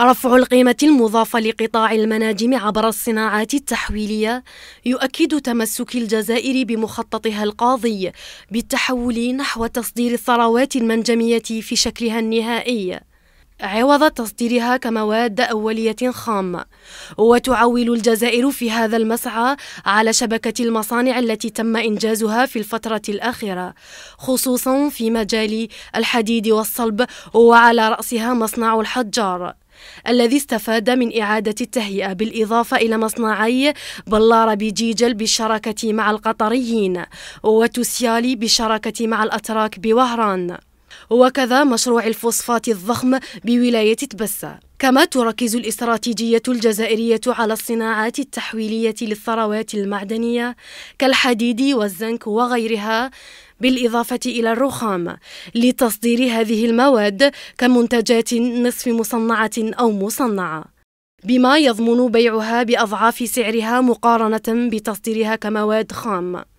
رفع القيمة المضافة لقطاع المناجم عبر الصناعات التحويلية يؤكد تمسك الجزائر بمخططها القاضي بالتحول نحو تصدير الثروات المنجمية في شكلها النهائي عوض تصديرها كمواد أولية خامة وتعول الجزائر في هذا المسعى على شبكة المصانع التي تم إنجازها في الفترة الأخيرة خصوصا في مجال الحديد والصلب وعلى رأسها مصنع الحجار الذي استفاد من إعادة التهيئة بالإضافة إلى مصنعي بلار بجيجل بالشراكة مع القطريين وتوسيالي بالشراكة مع الأتراك بوهران وكذا مشروع الفوسفات الضخم بولاية تبسة كما تركز الاستراتيجية الجزائرية على الصناعات التحويلية للثروات المعدنية كالحديد والزنك وغيرها بالإضافة إلى الرخام لتصدير هذه المواد كمنتجات نصف مصنعة أو مصنعة بما يضمن بيعها بأضعاف سعرها مقارنة بتصديرها كمواد خام